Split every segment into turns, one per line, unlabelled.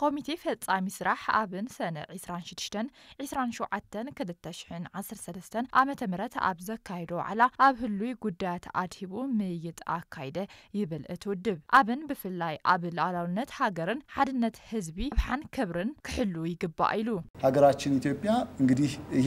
ኮሚቴ ፈጻሚ ስራሕ ኣብን ሰነ 26 27 213 ዓ ም ኣብ ዘካይዶ ዋዕላ ኣብ ህሉይ ጉዳያት ኣድሂቡ ምይይጥ ኣካይደ ይብል እቲ ውድብ ኣብን ብፍላይ ኣብ ላዕላውነት ሃገርን ሓድነት ህዝቢ ኣብሓን ክብርን ክሕሉ ይግባእ ኢሉ
ሀገራችን ኢትዮጵያ እንግዲህ ይሄ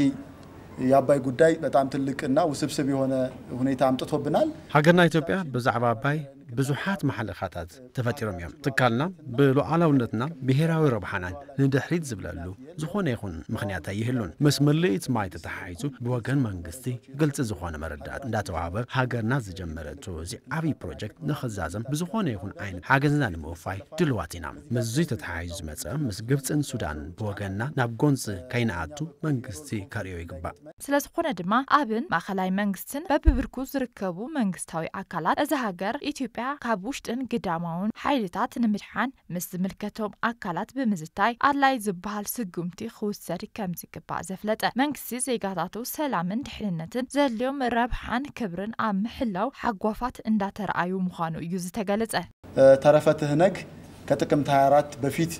የአባይ ጉዳይ በጣም ትልቅና ውስብስብ የሆነ ሁኔታ አምጥቶብናል።
ሀገርና ኢትዮጵያ ብዛዕባ አባይ ብዙሓት መሓለኻታት ተፈጢሮም እዮም ትካልና ብሉዓላውነትና ብሄራዊ ረብሓናን ንድሕሪት ዝብለሉ ዝኾነ ይኹን ምኽንያት ኣይህሉን ምስ ምልኢት ማይ ተተሓሒዙ ብወገን መንግስቲ ግልፂ ዝኾነ መረዳእት እንዳተዋህበ ሃገርና ዝጀመረቱ እዚ ዓብዪ ፕሮጀክት ንኽዛዘም ብዝኾነ ይኹን ዓይነት ሓገዝና ንምውፋይ ድልዋት ኢና ምዙይ ተተሓሒዙ ዝመፀ ምስ ግብፅን ሱዳን ብወገንና ናብ ጎንፂ ከይነኣቱ መንግስቲ ከርዮ ይግባእ
ስለዝኾነ ድማ ኣብን ማእኸላይ መንግስትን በብብርኩ ዝርከቡ መንግስታዊ ኣካላት እዚ ሃገር ኢትዮ ኢትዮጵያ ካብ ውሽጥን ግዳማውን ሓይልታት ንምድሓን ምስ ዝምልከቶም ኣካላት ብምዝታይ ኣድላይ ዝበሃል ስጉምቲ ክውሰድ ከም ዝግባእ ዘፍለጠ መንግስቲ ዜጋታቱ ሰላምን ድሕንነትን ዘድልዮም ረብሓን ክብርን ኣብ ምሕላው ሓጓፋት እንዳተረኣዩ ምዃኑ እዩ ዝተገለጸ
ተረፈ ትህነግ ከጥቅምቲ 24 በፊት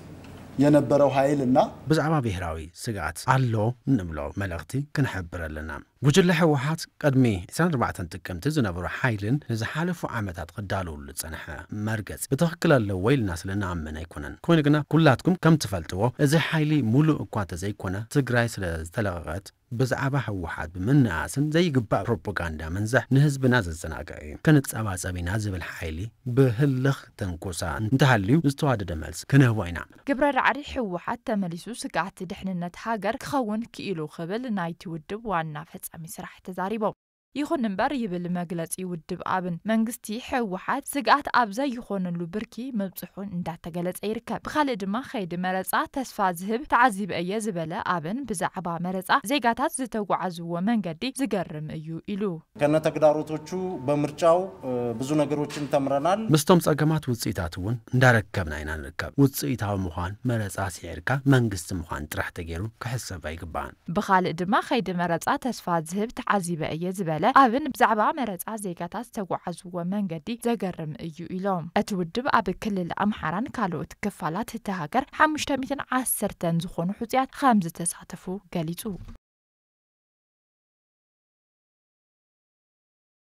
የነበረው ኃይልና ብዛዕባ ብሔራዊ
ስጋት ኣሎ እንብሎ መልእኽቲ ክንሕብር ኣለና ጉጅለ ሕወሓት ቅድሚ 24 ጥቅምቲ ዝነበሩ ሓይልን ንዝሓለፉ ዓመታት ክዳልውሉ ዝፀንሐ መርገፅ ብትኽክል ኣለዎ ኢልና ስለንኣምን ኣይኮነን ኮይኑ ግና ኩላትኩም ከም ትፈልጥዎ እዚ ሓይሊ ሙሉእ እኳ እንተዘይኮነ ትግራይ ስለ ዝተለቐቐት بزعبا حوحات بمن آسن زي قبا بروبوغاندا منزح نهزبنا زنا قاي كان تصابا صابين عزب الحيلي بهلخ تنكوسا انتهاليو استواد دملس كان هو اينا
قبر رعري حوحات تمليسو سقعت دحن النت هاجر كيلو خبل نايت ودب وانا فتصامي سراح تزاريبو ይኹን እምበር ይብል መግለፂ ውድብ ኣብን መንግስቲ ሕወሓት ስግኣት ኣብ ዘይኮነሉ ብርኪ ምብፅሑን እንዳተገለፀ ይርከብ ብካልእ ድማ ከይዲ መረፃ ተስፋ ዝህብ ተዓዚበ እየ ዝበለ ኣብን ብዛዕባ መረፃ ዜጋታት ዝተጓዓዝዎ መንገዲ ዝገርም እዩ ኢሉ
ከነ ተግዳሮቶቹ በምርጫው ብዙ ነገሮችን ተምረናል ምስቶም ፀገማት ውፅኢታት እውን እንዳረከብና ኢና ንርከብ ውፅኢታዊ ምኳን መረፃ ስዒርካ መንግስቲ ምኳን ጥራሕ ተገይሩ ክሕሰብ ኣይግባአን
ብካልእ ድማ ከይዲ መረፃ ተስፋ ዝህብ ተዓዚበ እየ ዝበለ ዝበለ ኣብን ብዛዕባ መረፃ ዜጋታት ዝተጓዓዝዎ መንገዲ ዘገርም እዩ ኢሎም እቲ ውድብ ኣብ ክልል ኣምሓራን ካልኦት ክፋላት እቲ ሃገር 510 ዝኾኑ ሕፅያት ከም ዝተሳተፉ ገሊጹ